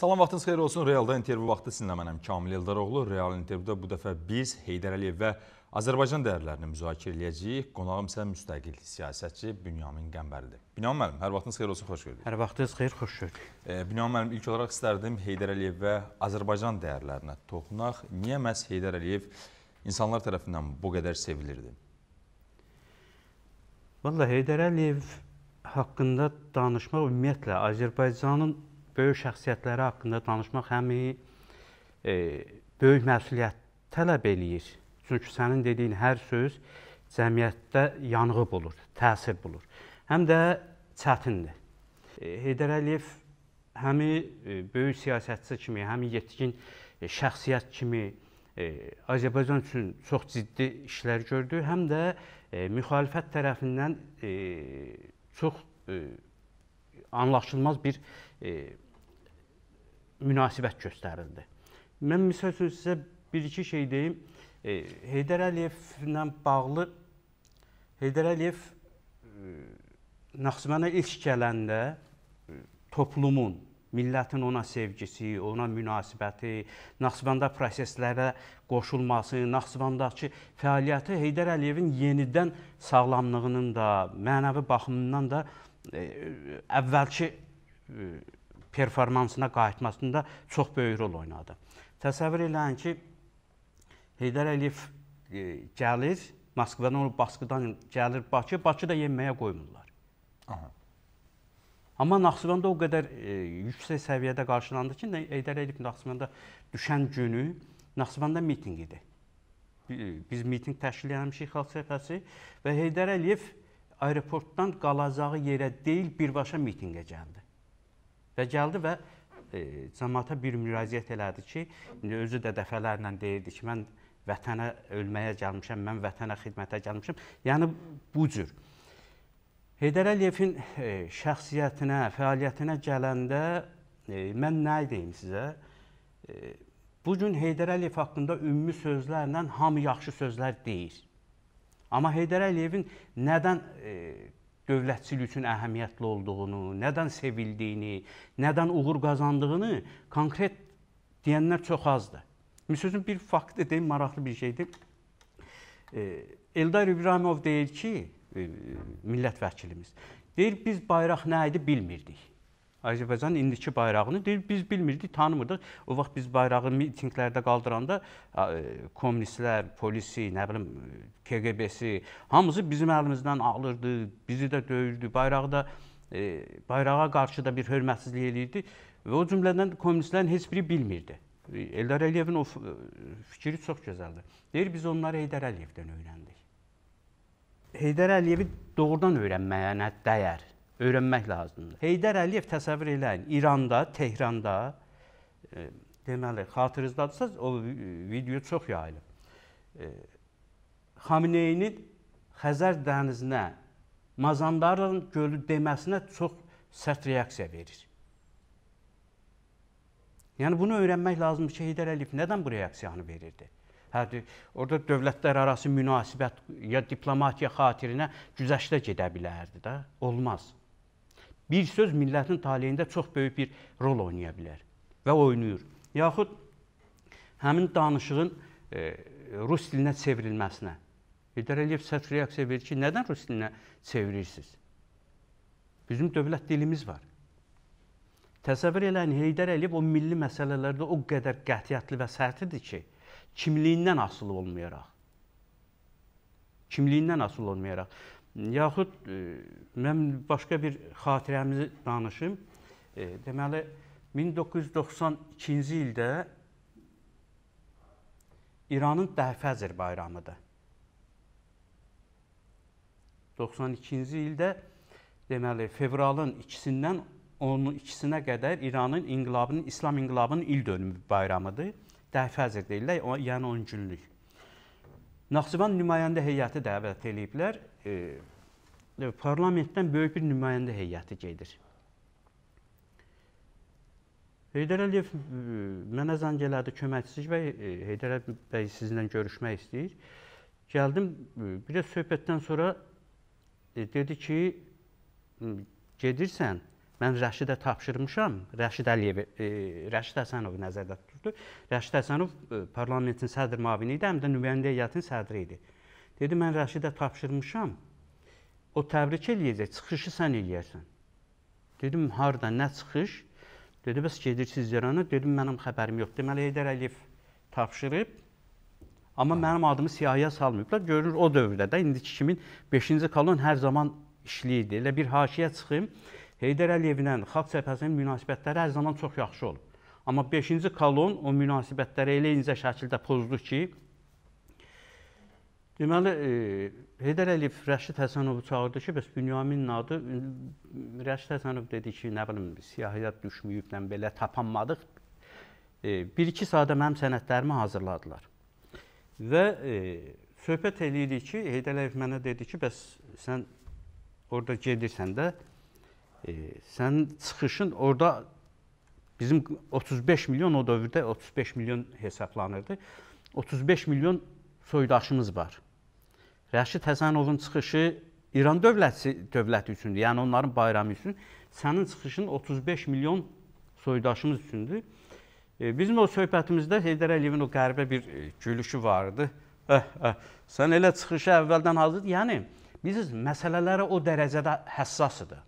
Salam vaxtınız xeyir olsun. Realda intervyu vaxtı sizinlə mənəm Kamil Eldaroğlu. Real intervyuda bu dəfə biz Heydər Əliyev və Azərbaycan dəyərlərini müzakirə eləyəcəyik. Qonağım isə müstəqil siyasətçi Binyamin Qəmbərlidir. Binyamin müəllim, hər vaxtınız xeyir olsun, xoş gördük. Hər vaxtınız xeyir, xoş gördük. E, Binyamin müəllim, ilk olaraq istərdim Heydər Əliyev və Azərbaycan dəyərlərinə toxunaq. Niyə məhz Heydər Əliyev insanlar tərəfindən bu qədər sevilirdi? Vallahi Heydər Əliyev haqqında danışmaq ümumiyyətlə Azərbaycanın böyük şəxsiyyətləri haqqında danışmaq həmi e, böyük məsuliyyət tələb eləyir. Çünki sənin dediyin hər söz cəmiyyətdə yanğı bulur, təsir bulur. Həm də çətindir. E, Heydər Əliyev həmi e, böyük siyasətçi kimi, həmi yetkin e, şəxsiyyət kimi Azərbaycan üçün çox ciddi işlər gördü, həm də müxalifət tərəfindən çox anlaşılmaz bir münasibət göstərildi. Mən misal üçün sizə bir-iki şey deyim. E, Heydər Əliyevlə bağlı Heydər Əliyev e, Naxçıvana ilk gələndə e, toplumun, millətin ona sevgisi, ona münasibəti, Naxçıvanda proseslərə qoşulması, Naxçıvandakı fəaliyyəti Heydər Əliyevin yenidən sağlamlığının da, mənəvi baxımından da ə, e, əvvəlki ə, performansına qayıtmasında çox böyük rol oynadı. Təsəvvür eləyin ki, Heydər Əliyev e, gəlir, Moskvadan o baskıdan gəlir Bakı, Bakı da yenməyə qoymurlar. Aha. Amma Naxçıvanda o qədər e, yüksək səviyyədə qarşılandı ki, Heydər Əliyev Naxçıvanda düşən günü Naxçıvanda mitinq idi. E, biz mitinq təşkil etmişik xalq səhifəsi və Heydər Əliyev aeroportdan qalacağı yerə deyil, birbaşa mitinqə gəldi. Və gəldi və e, cəmaata bir müraciət elədi ki, indi özü də dəfələrlə deyirdi ki, mən vətənə ölməyə gəlmişəm, mən vətənə xidmətə gəlmişəm. Yəni bu cür. Heydər Əliyevin e, şəxsiyyətinə, fəaliyyətinə gələndə e, mən nə deyim sizə? E, bu gün Heydər Əliyev haqqında ümumi sözlərlə hamı yaxşı sözlər deyir. Amma Heydər Əliyevin nədən e, dövlətçilik üçün əhəmiyyətli olduğunu, nədən sevildiyini, nədən uğur qazandığını konkret deyənlər çox azdır. Məsələn, bir faktı deyim, maraqlı bir şeydir. E, Eldar İbrahimov deyir ki, e, millət vəkilimiz, deyir biz bayraq nə idi bilmirdik. Azərbaycan indiki bayrağını deyir, biz bilmirdik, tanımırdıq. O vaxt biz bayrağı mitinglərdə qaldıranda e, kommunistlər, polisi, nə bilim, KGB-si, hamısı bizim əlimizdən alırdı, bizi də döyürdü, bayrağı da e, bayrağa qarşı da bir hörmətsizlik eləyirdi və o cümlədən kommunistlərin heç biri bilmirdi. Eldar Əliyevin o e, fikri çox gözəldir. Deyir, biz onları Heydər Əliyevdən öyrəndik. Heydər Əliyevi doğrudan öyrənməyə nə dəyər? öyrənmək lazımdır. Heydər Əliyev təsəvvür eləyin, İranda, Tehranda e, deməli, xatırınızdadırsa o video çox yayılıb. E, Xameneyini Xəzər dənizinə, Mazandaran gölü deməsinə çox sərt reaksiya verir. Yəni bunu öyrənmək lazımdır ki, Heydər Əliyev nədən bu reaksiyanı verirdi? Hə, orada dövlətlər arası münasibət ya diplomatiya xatirinə güzəştə gedə bilərdi də. Olmaz bir söz millətin taleyində çox böyük bir rol oynaya bilər və oynayır. Yaxud həmin danışığın e, rus dilinə çevrilməsinə. Heydər Əliyev sərt reaksiya verir ki, nədən rus dilinə çevirirsiniz? Bizim dövlət dilimiz var. Təsəvvür eləyin, Heydər Əliyev o milli məsələlərdə o qədər qətiyyətli və sərtidir ki, kimliyindən asılı olmayaraq. Kimliyindən asılı olmayaraq Yaxud e, mən başqa bir xatirəmizi danışım. E, deməli 1992-ci ildə İranın Dəhfəzir bayramıdır. 92-ci ildə deməli fevralın 2-sindən 12-sinə qədər İranın inqilabının İslam inqilabının il dönümü bayramıdır. Dəhfəzir deyirlər, yəni 10 günlük. Naxçıvan nümayəndə heyəti dəvət eləyiblər. E, parlamentdən böyük bir nümayəndə heyəti gedir. Heydər Əliyev e, mənə zəng elədi, köməkçisi bəy e, Heydər Əliyev bəy sizinlə görüşmək istəyir. Gəldim, e, bir də söhbətdən sonra dedi ki, gedirsən, Mən Rəşidə tapşırmışam. Rəşid Əliyev, e, Rəşid Həsənov nəzərdə tuturdu. Rəşid Həsənov e, parlamentin sədr müavini idi, həm də nümayəndə heyətinin sədri idi. Dedi mən Rəşidə tapşırmışam. O təbrik eləyəcək, çıxışı sən eləyərsən. Dedim harda, nə çıxış? Dedi bəs gedirsiniz İrana. Dedim mənim xəbərim yoxdur. Deməli Heydər Əliyev tapşırıb. Amma ha. Hə. mənim adımı siyahıya salmayıblar. Görür o dövrdə də indiki kimin 5-ci kolon hər zaman işləyirdi. Elə bir haşiyə çıxım. Heydər Əliyevlə xalq cəbhəsinin münasibətləri hər zaman çox yaxşı olub. Amma 5-ci kolon o münasibətləri elə incə şəkildə pozdu ki, deməli e, Heydər Əliyev Rəşid Həsənovu çağırdı ki, bəs Bünyamin adı Rəşid Həsənov dedi ki, nə bilim siyahıya düşməyib, nə belə tapanmadıq. 1-2 e, saata mənim sənədlərimi hazırladılar. Və e, söhbət eləyirik ki, Heydər Əliyev mənə dedi ki, bəs sən orada gedirsən də e, sənin çıxışın orada bizim 35 milyon o dövrdə 35 milyon hesablanırdı. 35 milyon soydaşımız var. Rəşid Həsənovun çıxışı İran dövləti dövləti üçündür. Yəni onların bayramı üçün. Sənin çıxışın 35 milyon soydaşımız üçündür. E, bizim o söhbətimizdə Heydər Əliyevin o qəribə bir e, gülüşü vardı. Eh, eh, sən elə çıxışı əvvəldən hazır. Yəni biz məsələlərə o dərəcədə həssasıdır.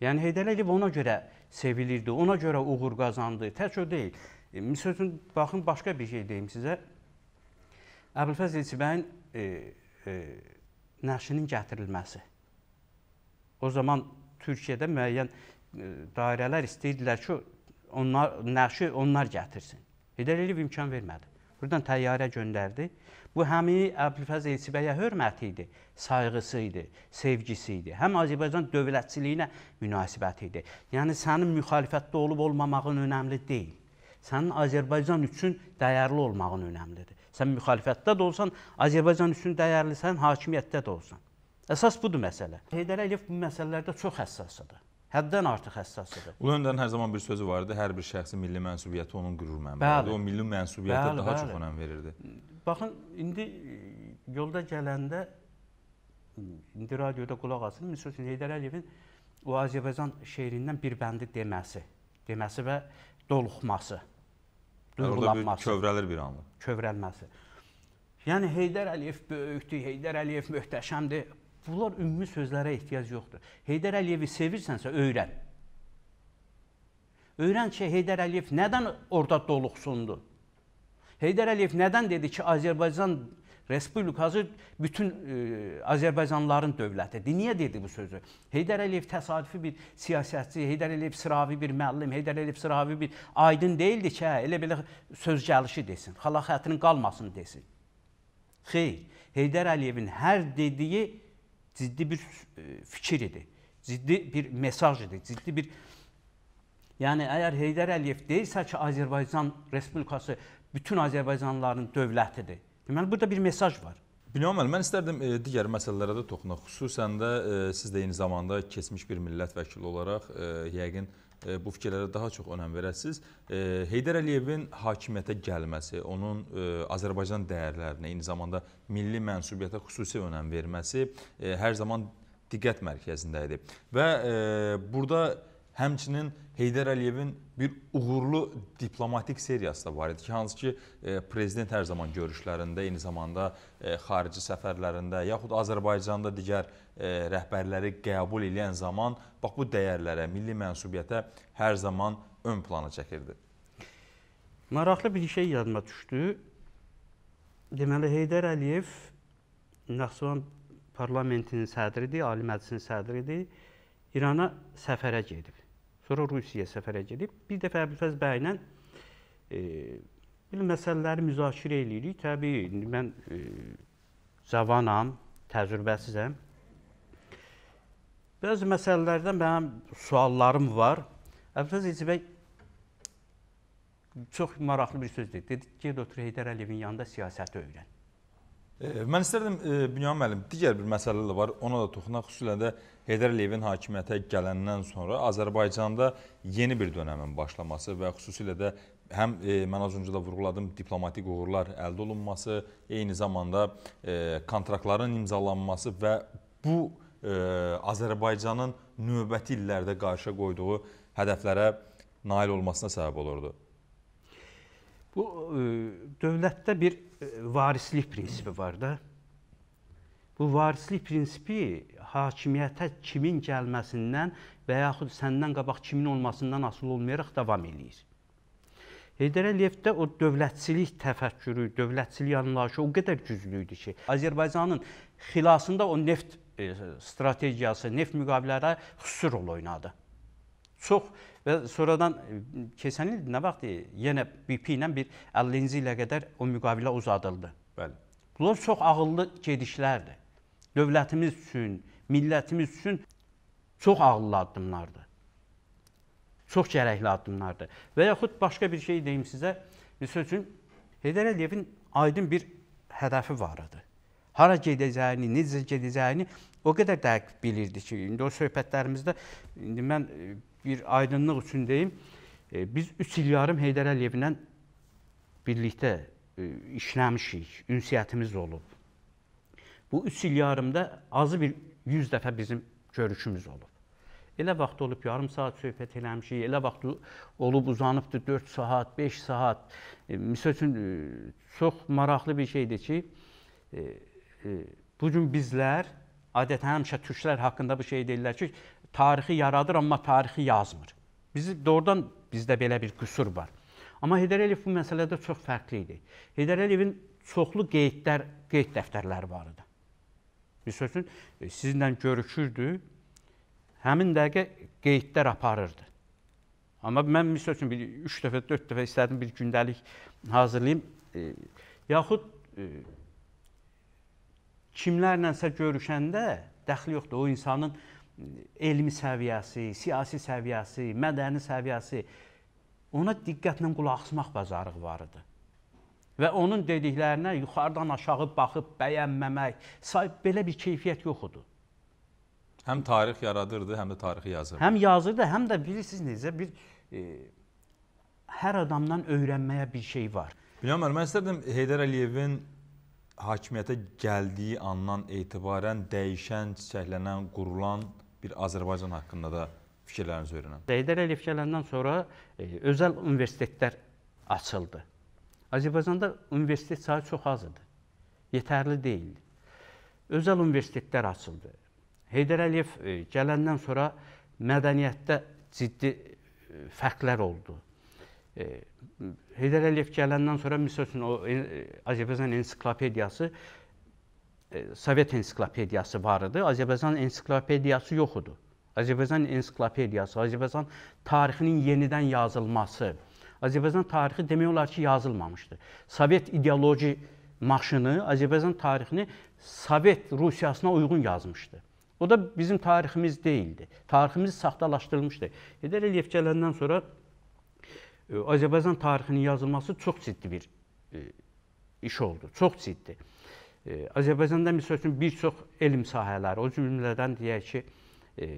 Yəni Heydər Əliyev ona görə sevilirdi, ona görə uğur qazandı. Tək o deyil. E, Misal üçün baxın başqa bir şey deyim sizə. Əbülfəz Elçibəyin e, e, nəşinin gətirilməsi. O zaman Türkiyədə müəyyən e, dairələr istəyirdilər ki, onlar nəşi onlar gətirsin. Heydər Əliyev imkan vermədi. Buradan təyyarə göndərdi. Bu həmin Əbülfəz e, Elçibəyə hörməti idi, sayğısı idi, sevgisi idi. Həm Azərbaycan dövlətçiliyinə münasibəti idi. Yəni sənin müxalifətdə olub olmamağın önəmli deyil. Sənin Azərbaycan üçün dəyərli olmağın önəmlidir. Sən müxalifətdə də olsan, Azərbaycan üçün dəyərlisən, hakimiyyətdə də olsan. Əsas budur məsələ. Heydər Əliyev bu məsələlərdə çox həssasdır həddən artıq həssasdır. Ulu öndərin hər zaman bir sözü vardı, hər bir şəxsin milli mənsubiyyəti onun qürur mənbəyidir. O milli mənsubiyyətə bəli, daha bəli. çox önəm verirdi. Baxın, indi e, yolda gələndə indi radioda qulaq asın, misal üçün Heydər Əliyevin o Azərbaycan şeirindən bir bəndi deməsi, deməsi və doluxması, duyğulanması. Kövrəlir bir anlıq. Kövrəlməsi. Yəni Heydər Əliyev böyükdür, Heydər Əliyev möhtəşəmdir. Bunlar ümumi sözlərə ehtiyac yoxdur. Heydər Əliyevi sevirsənsə öyrən. Öyrən ki, Heydər Əliyev nədən orada doluxsundu? Heydər Əliyev nədən dedi ki, Azərbaycan Respublikası bütün e, Azərbaycanlıların dövlətidir. Niyə dedi bu sözü? Heydər Əliyev təsadüfi bir siyasətçi, Heydər Əliyev sıravi bir müəllim, Heydər Əliyev sıravi bir aydın deyildi ki, hə, elə belə söz gəlişi desin, xala xətrinin qalmasın desin. Xeyr, Heydər Əliyevin hər dediyi ciddi bir e, fikir idi. Ciddi bir mesaj idi, ciddi bir Yəni əgər Heydər Əliyev deyirsə ki, Azərbaycan Respublikası bütün Azərbaycanlıların dövlətidir. Deməli burada bir mesaj var. Binyamin müəllim, mən istərdim e, digər məsələlərə də toxunaq. Xüsusən də e, siz də eyni zamanda keçmiş bir millət vəkili olaraq e, yəqin e, bu fikirlərə daha çox önəm verəsiz. E, Heydər Əliyevin hakimiyyətə gəlməsi, onun e, Azərbaycan dəyərlərinə, eyni zamanda milli mənsubiyyətə xüsusi önəm verməsi e, hər zaman diqqət mərkəzində idi. Və e, burada Həmçinin Heydər Əliyevin bir uğurlu diplomatik seriyası da var idi ki, hansı ki e, prezident hər zaman görüşlərində, eyni zamanda e, xarici səfərlərində, yaxud Azərbaycanda digər e, rəhbərləri qəbul edən zaman bax bu dəyərlərə, milli mənsubiyyətə hər zaman ön plana çəkirdi. Maraqlı bir şey yadıma düşdü. Deməli Heydər Əliyev Naxçıvan parlamentinin sədridir, Ali Məclisin sədridir. İrana səfərə gedib. Sonra Rusiyaya səfərə gedib. Bir dəfə Əbülfəz bəylə e, bir məsələləri müzakirə eləyirik. Təbii, indi mən e, cavanam, təcrübəsizəm. Bəzi məsələlərdən mənim suallarım var. Əbülfəz Ecibəy çox maraqlı bir söz dedi. Dedi, ged otur Heydər Əliyevin yanında siyasəti öyrən. Mən istərdim, e, Bünyan müəllim, digər bir məsələ də var, ona da toxunaq, xüsusilə də Heydər Əliyevin hakimiyyətə gələndən sonra Azərbaycanda yeni bir dönəmin başlaması və xüsusilə də həm e, mən az öncə də vurğuladım, diplomatik uğurlar əldə olunması, eyni zamanda e, kontraktların imzalanması və bu Azərbaycanın növbəti illərdə qarşı qoyduğu hədəflərə nail olmasına səbəb olurdu. Bu e, dövlətdə bir e, varislik prinsipi var da. Bu varislik prinsipi hakimiyyətə kimin gəlməsindən və yaxud səndən qabaq kimin olmasından asılı olmayaraq davam eləyir. Heydər Əliyevdə o dövlətçilik təfəkkürü, dövlətçilik anlayışı o qədər güclü idi ki, Azərbaycanın xilasında o neft e, strategiyası, neft müqavilələri xüsusi rol oynadı. Çox e, Və sonradan e, keçən il nə vaxt yenə BP ilə bir 50-ci ilə qədər o müqavilə uzadıldı. Bəli. Bunlar çox ağıllı gedişlərdir. Dövlətimiz üçün, millətimiz üçün çox ağıllı addımlardır. Çox gərəkli addımlardır. Və yaxud başqa bir şey deyim sizə. Məsəl üçün Heydər Əliyevin aydın bir hədəfi var idi. Hara gedəcəyini, necə gedəcəyini o qədər dəqiq bilirdi ki, indi o söhbətlərimizdə indi mən e, bir aydınlıq üçün deyim, e, biz 3 il yarım Heydər Əliyevlə birlikdə e, işləmişik, ünsiyyətimiz olub. Bu 3 il yarımda azı bir 100 dəfə bizim görüşümüz olub. Elə vaxt olub yarım saat söhbət eləmişik, elə vaxt olub uzanıbdı 4 saat, 5 saat. E, misal üçün çox maraqlı bir şeydir ki, bu gün bizlər Adətən həmişə türklər haqqında bu şey deyirlər ki, tarixi yaradır, amma tarixi yazmır. Bizi doğrudan bizdə belə bir qüsur var. Amma Heydər Əliyev bu məsələdə çox fərqli idi. Heydər Əliyevin çoxlu qeydlər, qeyd dəftərləri var idi. Bir sözün e, sizinlə görüşürdü, həmin dəqiqə qeydlər aparırdı. Amma mən misal üçün bir 3 dəfə, 4 dəfə istədim bir gündəlik hazırlayım. E, yaxud e, kimlərləsə görüşəndə dəxli yoxdur. O insanın e, elmi səviyyəsi, siyasi səviyyəsi, mədəni səviyyəsi ona diqqətlə qulaq asmaq bacarığı var idi. Və onun dediklərinə yuxarıdan aşağı baxıb bəyənməmək, say belə bir keyfiyyət yox idi. Həm tarix yaradırdı, həm də tarixi yazırdı. Həm yazırdı, həm də bilirsiniz necə bir e, hər adamdan öyrənməyə bir şey var. Bilmirəm, mən istərdim Heydər Əliyevin hakimiyyətə gəldiyi andan etibarən dəyişən, çiçəklənən, qurulan bir Azərbaycan haqqında da fikirlərinizi öyrənəm. Heydər Əliyev gələndən sonra e, özəl universitetlər açıldı. Azərbaycanda universitet sayı çox az idi. Yetərli deyildi. Özəl universitetlər açıldı. Heydər Əliyev e, gələndən sonra mədəniyyətdə ciddi e, fərqlər oldu. E, Heydər Əliyev gələndən sonra məsəl üçün o e, Azərbaycan ensiklopediyası e, Sovet ensiklopediyası var idi. Azərbaycan ensiklopediyası yox idi. Azərbaycan ensiklopediyası, Azərbaycan tarixinin yenidən yazılması. Azərbaycan tarixi demək olar ki, yazılmamışdı. Sovet ideoloji maşını Azərbaycan tarixini Sovet Rusiyasına uyğun yazmışdı. O da bizim tariximiz deyildi. Tariximiz saxtalaşdırılmışdı. Heydər Əliyev gələndən sonra Azərbaycan tarixinin yazılması çox ciddi bir e, iş oldu. Çox ciddi. Azərbaycanda misal üçün bir çox elm sahələri, o cümlədən deyək ki, e,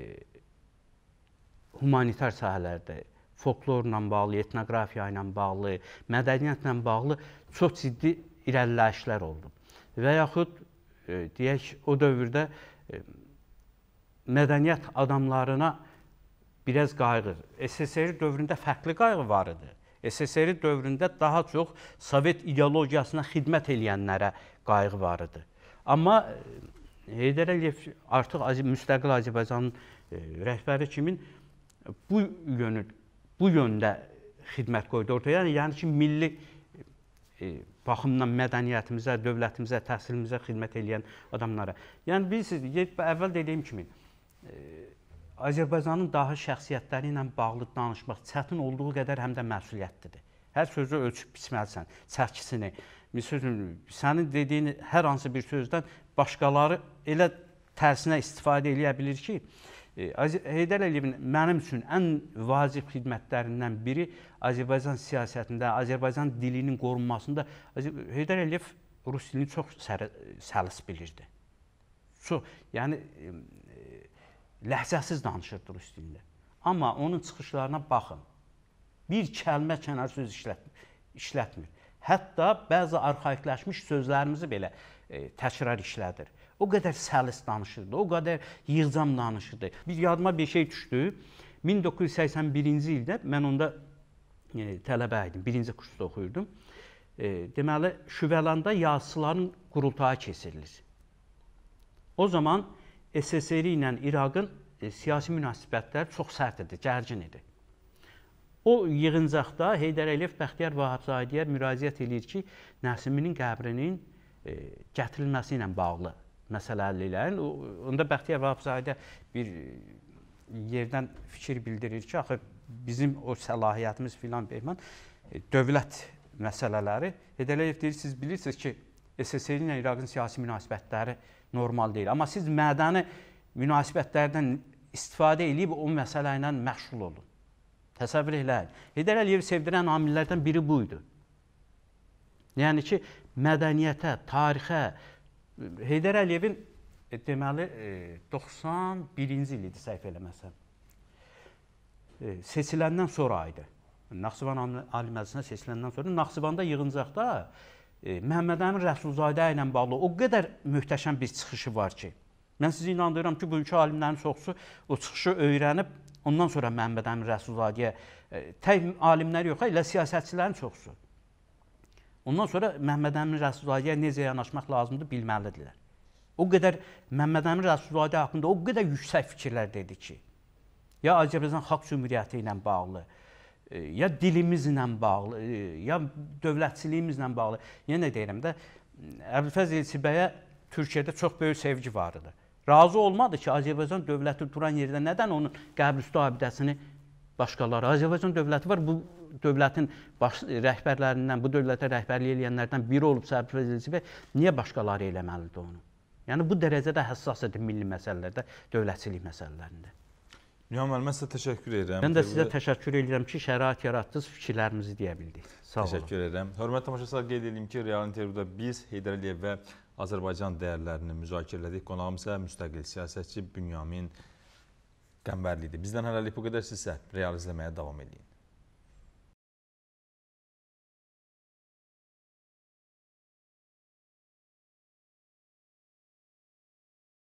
humanitar sahələrdə, folklorla bağlı, etnoqrafiya ilə bağlı, mədəniyyətlə bağlı çox ciddi irəliləyişlər oldu. Və yaxud e, deyək o dövrdə mədəniyyət adamlarına e, biraz qayğı. SSR dövründə fərqli qayğı var idi. SSR dövründə daha çox Sovet ideologiyasına xidmət edənlərə qayğı var idi. Amma e, Heydər Əliyev artıq müstəqil Azərbaycanın e, rəhbəri kimin bu yönü bu yöndə xidmət qoydu ortaya. Yəni, yəni ki, milli e, baxımdan mədəniyyətimizə, dövlətimizə, təhsilimizə xidmət edən adamlara. Yəni bilirsiniz, əvvəl dediyim kimi, e, Azərbaycanın dahi şəxsiyyətləri ilə bağlı danışmaq çətin olduğu qədər həm də məsuliyyətlidir. Hər sözü ölçüb biçməlisən, çəkisini. Məsələn, sənin dediyin hər hansı bir sözdən başqaları elə tərsinə istifadə eləyə bilir ki, e, Heydər Əliyevin mənim üçün ən vacib xidmətlərindən biri Azərbaycan siyasətində, Azərbaycan dilinin qorunmasında Heydər Əliyev rus dilini çox səlis bilirdi. Çox, yəni ləhsəsiz danışırdı rus dilində. Amma onun çıxışlarına baxın. Bir kəlmə kənar söz işlətmir. işlətmir. Hətta bəzi arxaikləşmiş sözlərimizi belə e, təkrar işlədir. O qədər səlis danışırdı, o qədər yığcam danışırdı. Bir yadıma bir şey düşdü. 1981-ci ildə mən onda e, tələbə idim, birinci kursda oxuyurdum. E, deməli, Şüvəlanda yazıçıların qurultayı keçirilir. O zaman e, SSRİ ilə İraqın e, siyasi münasibətləri çox sərt idi, gərgin idi. O yığıncaqda Heydər Əliyev Bəxtiyar Vahabzadəyə müraciət eləyir ki, Nəsiminin qəbrinin e, gətirilməsi ilə bağlı məsələlərin onda Bəxtiyar Vahabzadə bir yerdən fikir bildirir ki, axı bizim o səlahiyyətimiz filan Beyman e, dövlət məsələləri Heydər Əliyev deyir siz bilirsiniz ki, SSR ilə İraqın siyasi münasibətləri normal deyil. Amma siz mədəni münasibətlərdən istifadə edib o məsələ ilə məşğul olun. Təsəvvür eləyin. Heydər Əliyev sevdirən amillərdən biri bu idi. Yəni ki, mədəniyyətə, tarixə Heydər Əliyevin e, deməli 91-ci e, il idi səhv eləməsəm. E, seçiləndən sonra idi. Naxçıvan Ali Məclisinə seçiləndən sonra Naxçıvanda yığıncaqda E, Məhəmməd Əmin Rəsulzadə ilə bağlı o qədər möhtəşəm bir çıxışı var ki, mən sizi inandırıram ki, bugünkü alimlərin çoxusu o çıxışı öyrənib, ondan sonra Məhəmməd Əmin Rəsulzadəyə e, tək alimlər yox, elə siyasətçilərin çoxusu. Ondan sonra Məhəmməd Əmin Rəsulzadəyə necə yanaşmaq lazımdır bilməlidirlər. O qədər Məhəmməd Əmin Rəsulzadə haqqında o qədər yüksək fikirlər dedi ki, ya Azərbaycan Xalq Cümhuriyyəti ilə bağlı, E, ya dilimizlə bağlı, e, ya dövlətçiliyimizlə bağlı. Yenə deyirəm də Əbülfəz Elçibəyə Türkiyədə çox böyük sevgi var idi. Razı olmadı ki, Azərbaycan dövləti duran yerdə nədən onun qəbrüstü abidəsini başqaları Azərbaycan dövləti var. Bu dövlətin baş e, rəhbərlərindən, bu dövlətə rəhbərlik edənlərdən biri olub Əbülfəz Elçibəy niyə başqaları eləməlidir onu? Yəni bu dərəcədə həssas idi milli məsələlərdə, dövlətçilik məsələlərində. Niyə müəllim, mən sizə təşəkkür edirəm. Mən də sizə təşəkkür edirəm ki, şərait yaratdınız, fikirlərimizi deyə bildik. Sağ olun. Təşəkkür edirəm. Hörmətli tamaşaçılar, qeyd edim ki, real intervyuda biz Heydər Əliyev və Azərbaycan dəyərlərini müzakirə elədik. Qonağım isə müstəqil siyasətçi Bünyamin Qəmbərli idi. Bizdən hələlik bu qədər sizsə real izləməyə davam edin.